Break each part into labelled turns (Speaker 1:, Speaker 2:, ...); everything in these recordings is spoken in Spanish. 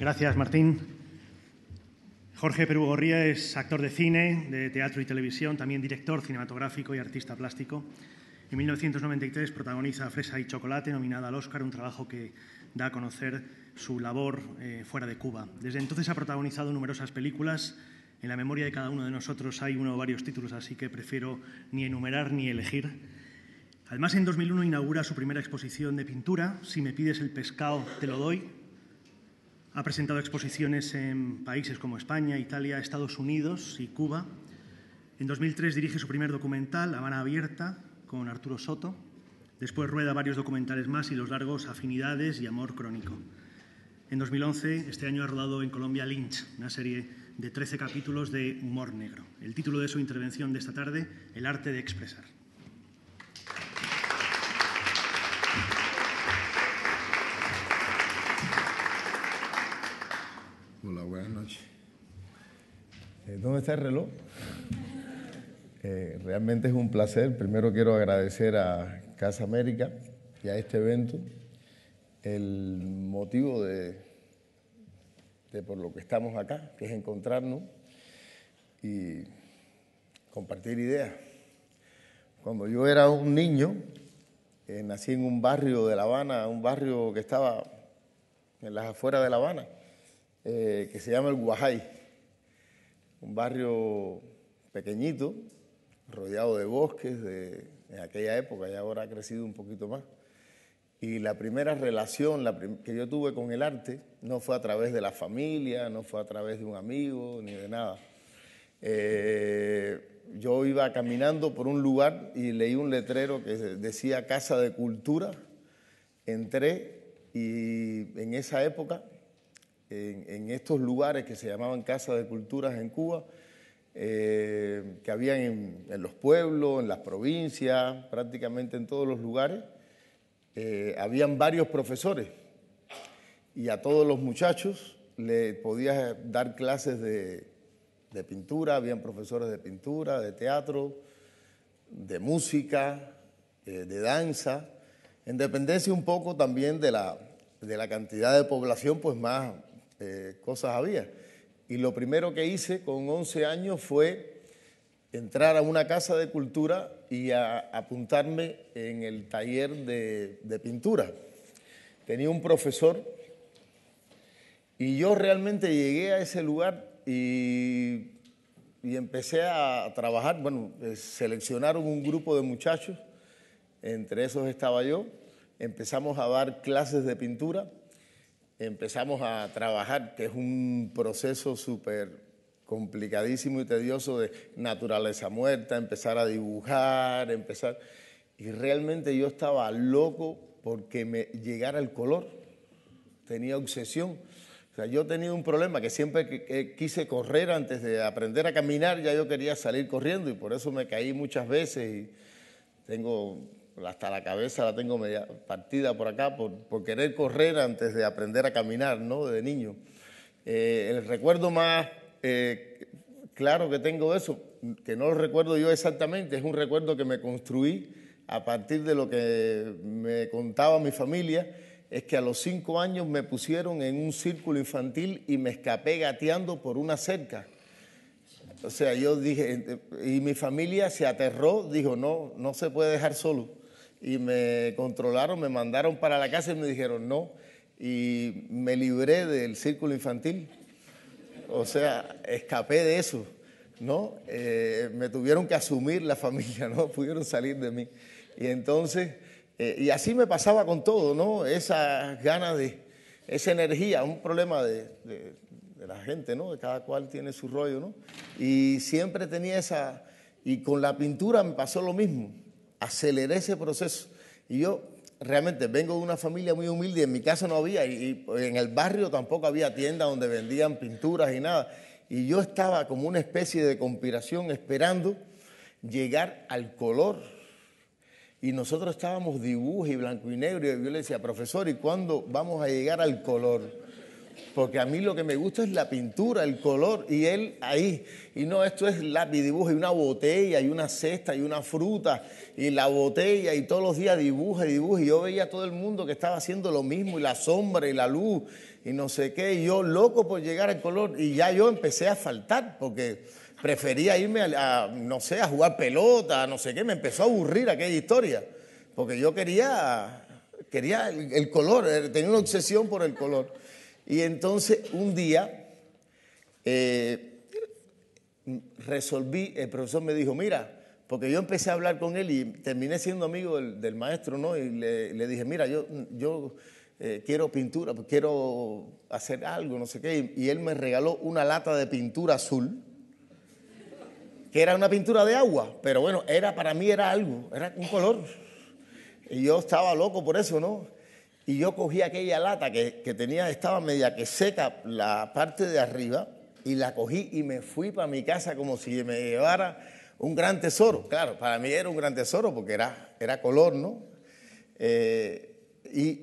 Speaker 1: Gracias, Martín. Jorge Perú Perugorría es actor de cine, de teatro y televisión, también director cinematográfico y artista plástico. En 1993 protagoniza Fresa y Chocolate, nominada al Oscar, un trabajo que da a conocer su labor eh, fuera de Cuba. Desde entonces ha protagonizado numerosas películas. En la memoria de cada uno de nosotros hay uno o varios títulos, así que prefiero ni enumerar ni elegir. Además, en 2001 inaugura su primera exposición de pintura, Si me pides el pescado, te lo doy, ha presentado exposiciones en países como España, Italia, Estados Unidos y Cuba. En 2003 dirige su primer documental, Habana Abierta, con Arturo Soto. Después rueda varios documentales más y los largos Afinidades y Amor Crónico. En 2011, este año ha rodado en Colombia Lynch, una serie de 13 capítulos de humor negro. El título de su intervención de esta tarde, El arte de expresar.
Speaker 2: Hola, buenas noches. Eh, ¿Dónde está el reloj? Eh, realmente es un placer. Primero quiero agradecer a Casa América y a este evento. El motivo de, por lo que estamos acá, que es encontrarnos y compartir ideas. Cuando yo era un niño, eh, nací en un barrio de La Habana, un barrio que estaba en las afueras de La Habana eh, que se llama el Guajay, un barrio pequeñito, rodeado de bosques, en aquella época y ahora ha crecido un poquito más. Y la primera relación que yo tuve con el arte no fue a través de la familia, no fue a través de un amigo, ni de nada. Eh, yo iba caminando por un lugar y leí un letrero que decía Casa de Cultura. Entré y en esa época en, estos lugares que se llamaban Casas de Culturas en Cuba, eh, que habían en, los pueblos, en las provincias, prácticamente en todos los lugares, eh, habían varios profesores y a todos los muchachos le podías dar clases de, de pintura, habían profesores de pintura, de teatro, de música, eh, de danza, en dependencia un poco también de la, de la cantidad de población, pues más, eh, cosas había. Y lo primero que hice con 11 años fue entrar a una casa de cultura y a, apuntarme en el taller de, de pintura. Tenía un profesor y yo realmente llegué a ese lugar y y empecé a trabajar, bueno, eh, seleccionaron un grupo de muchachos, entre esos estaba yo, empezamos a dar clases de pintura empezamos a trabajar, que es un proceso súper complicadísimo y tedioso de naturaleza muerta, empezar a dibujar, empezar... Y realmente yo estaba loco porque me llegara el color, tenía obsesión. O sea, yo tenía un problema que siempre que quise correr antes de aprender a caminar, ya yo quería salir corriendo y por eso me caí muchas veces y tengo hasta la cabeza la tengo media partida por acá, por, querer correr antes de aprender a caminar, ¿no? De niño. Eh, el recuerdo más eh, claro que tengo de eso, que no lo recuerdo yo exactamente, es un recuerdo que me construí a partir de lo que me contaba mi familia, es que a los cinco años me pusieron en un círculo infantil y me escapé gateando por una cerca. O sea, yo dije, y mi familia se aterró, dijo, no, no se puede dejar solo y me controlaron, me mandaron para la casa y me dijeron no. Y me libré del círculo infantil. O sea, escapé de eso, ¿no? Eh, me tuvieron que asumir la familia, no pudieron salir de mí. Y entonces, eh, y así me pasaba con todo, ¿no? esa ganas de, esa energía, un problema de, de la gente, ¿no? De cada cual tiene su rollo, ¿no? Y siempre tenía esa, y con la pintura me pasó lo mismo aceleré ese proceso. Y yo realmente vengo de una familia muy humilde, en mi casa no había, y, en el barrio tampoco había tienda donde vendían pinturas y nada. Y yo estaba como una especie de conspiración esperando llegar al color. Y nosotros estábamos dibujos y blanco y negro, y yo le decía, profesor, ¿y cuándo vamos a llegar al color? porque a mí lo que me gusta es la pintura, el color, y él ahí, y no, esto es lápiz, dibujo, y una botella, y una cesta, y una fruta, y la botella, y todos los días dibuja, y dibuja, y yo veía a todo el mundo que estaba haciendo lo mismo, y la sombra, y la luz, y no sé qué, y yo loco por llegar al color, y ya yo empecé a faltar, porque prefería irme a, no sé, a jugar pelota, no sé qué, me empezó a aburrir aquella historia, porque yo quería, quería el color, eh, tenía una obsesión por el color. Y entonces un día eh, resolví, el profesor me dijo, mira, porque yo empecé a hablar con él y terminé siendo amigo del, maestro, ¿no? Y le, dije, mira, yo, yo eh, quiero pintura, pues, quiero hacer algo, no sé qué. Y, y él me regaló una lata de pintura azul que era una pintura de agua, pero bueno, era para mí era algo, era un color. Y yo estaba loco por eso, ¿no? Y yo cogí aquella lata que, tenía, estaba media que seca la parte de arriba, y la cogí y me fui para mi casa como si me llevara un gran tesoro. Claro, para mí era un gran tesoro porque era, era color, ¿no? Eh, y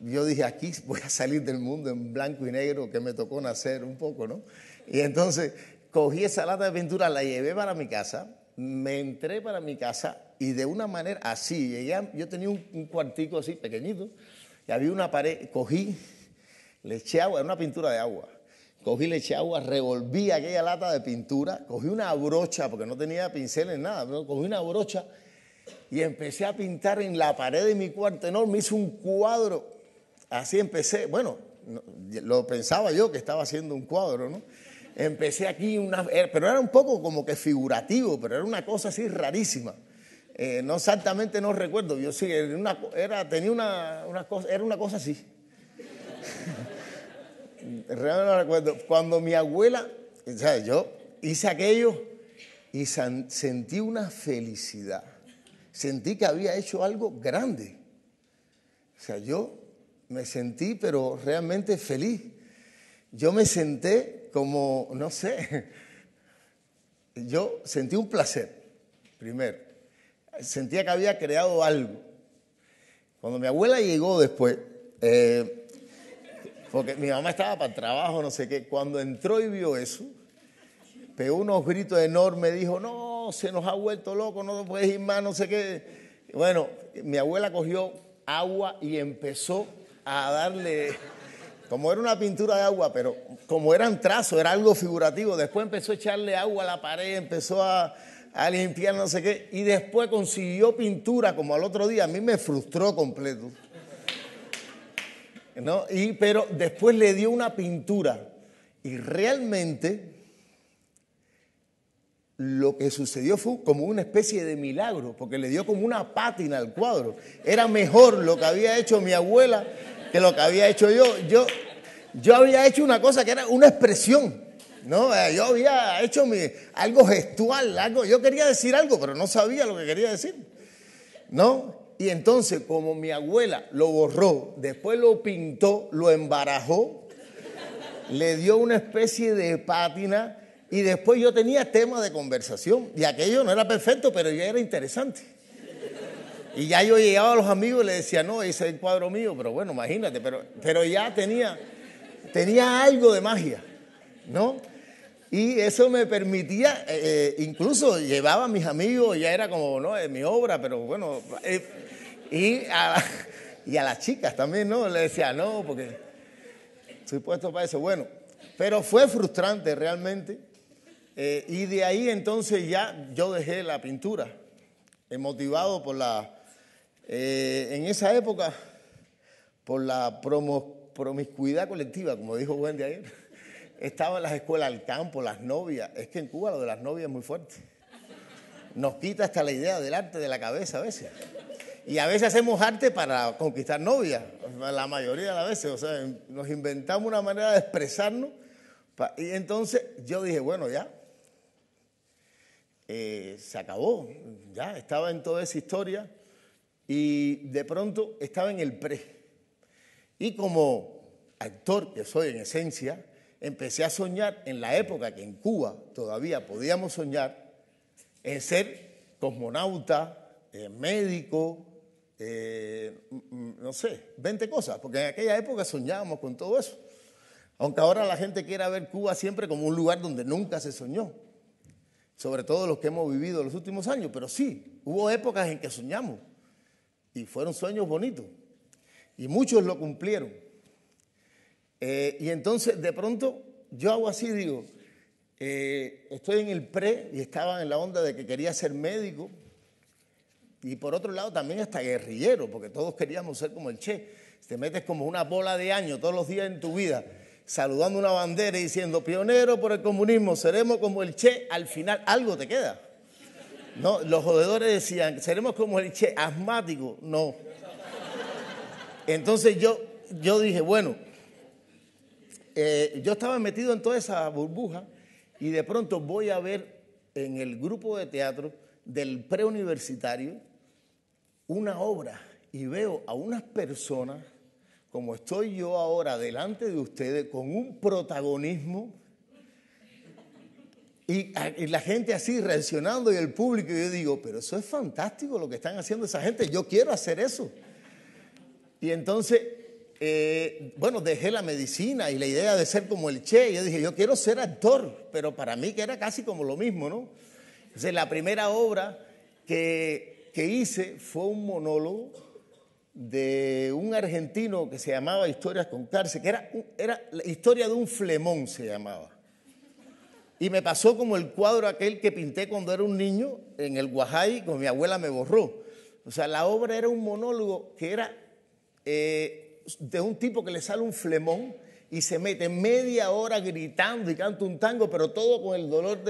Speaker 2: yo dije, aquí voy a salir del mundo en blanco y negro que me tocó nacer un poco, ¿no? Y entonces cogí esa lata de pintura, la llevé para mi casa, me entré para mi casa y de una manera así, llegué yo tenía un cuartico así pequeñito, y había una pared, cogí, le eché agua, era una pintura de agua. Cogí, le eché agua, revolví aquella lata de pintura, cogí una brocha, porque no tenía pinceles, nada, cogí una brocha y empecé a pintar en la pared de mi cuarto enorme, hice un cuadro. Así empecé, bueno, lo pensaba yo que estaba haciendo un cuadro, ¿no? Empecé aquí, una, eh, pero era un poco como que figurativo, pero era una cosa así rarísima. Eh, no exactamente no recuerdo, yo sí, era una, tenía una, cosa, era una cosa así. Realmente no recuerdo. Cuando mi abuela, ¿sabes? yo hice aquello y sentí una felicidad. Sentí que había hecho algo grande. O sea, yo me sentí, pero realmente feliz. Yo me senté como, no sé, yo sentí un placer, primero sentía que había creado algo. Cuando mi abuela llegó después, eh, porque mi mamá estaba para el trabajo, no sé qué, cuando entró y vio eso, pegó unos gritos enormes, dijo, no, se nos ha vuelto loco, no te puedes ir más, no sé qué. Bueno, mi abuela cogió agua y empezó a darle, como era una pintura de agua, pero como eran trazos, era algo figurativo, después empezó a echarle agua a la pared, empezó a, a limpiar no sé qué, y después consiguió pintura como al otro día, a mí me frustró completo. ¿No? Y, pero después le dio una pintura y realmente lo que sucedió fue como una especie de milagro, porque le dio como una pátina al cuadro. Era mejor lo que había hecho mi abuela que lo que había hecho yo. Yo, yo había hecho una cosa que era una expresión. No, yo había hecho algo gestual, yo quería decir algo, pero no sabía lo que quería decir. ¿No? Y entonces, como mi abuela lo borró, después lo pintó, lo embarajó, le dio una especie de pátina y después yo tenía tema de conversación. Y aquello no era perfecto, pero ya era interesante. Y ya yo llegaba a los amigos y le decía, no, ese es el cuadro mío, pero bueno, imagínate, pero, pero ya tenía, tenía algo de magia. ¿no? Y eso me permitía, eh, eh, incluso llevaba a mis amigos, ya era como, ¿no? Eh, mi obra, pero bueno. y, a, las chicas también, ¿no? Le decía, no, porque soy puesto para eso. Bueno, pero fue frustrante realmente. y de ahí entonces ya yo dejé la pintura, motivado por la, en esa época, por la promiscuidad colectiva, como dijo Wendy ayer. Estaba en las escuelas al campo, las novias. Es que en Cuba lo de las novias es muy fuerte. Nos quita hasta la idea del arte de la cabeza a veces. Y a veces hacemos arte para conquistar novias, la mayoría de las veces. O sea, nos inventamos una manera de expresarnos. Y entonces yo dije, bueno, ya, eh, se acabó, ya estaba en toda esa historia y de pronto estaba en el pre. Y como actor que soy en esencia, empecé a soñar en la época que en Cuba todavía podíamos soñar en ser cosmonauta, eh, médico, eh, no sé, 20 cosas, porque en aquella época soñábamos con todo eso. Aunque ahora la gente quiera ver Cuba siempre como un lugar donde nunca se soñó, sobre todo los que hemos vivido los últimos años, pero sí, hubo épocas en que soñamos y fueron sueños bonitos y muchos lo cumplieron. Eh, y entonces de pronto yo hago así, digo, eh, estoy en el pre y estaba en la onda de que quería ser médico y por otro lado también hasta guerrillero, porque todos queríamos ser como el Che. Te metes como una bola de año todos los días en tu vida, saludando una bandera y diciendo, pionero por el comunismo, seremos como el Che, al final algo te queda. No, los jodedores decían, seremos como el Che, asmático, no. Entonces yo, yo dije, bueno, eh, yo estaba metido en toda esa burbuja y de pronto voy a ver en el grupo de teatro del preuniversitario una obra y veo a unas personas, como estoy yo ahora delante de ustedes, con un protagonismo y, la gente así reaccionando y el público, y yo digo, pero eso es fantástico lo que están haciendo esa gente, yo quiero hacer eso. Y entonces eh, bueno, dejé la medicina y la idea de ser como el Che. Yo dije, yo quiero ser actor, pero para mí que era casi como lo mismo, ¿no? Entonces, la primera obra que, hice fue un monólogo de un argentino que se llamaba Historias con Cárcel, que era, era la historia de un flemón, se llamaba. Y me pasó como el cuadro aquel que pinté cuando era un niño en el Guajay, con mi abuela me borró. O sea, la obra era un monólogo que era eh, de un tipo que le sale un flemón y se mete media hora gritando y canta un tango, pero todo con el dolor de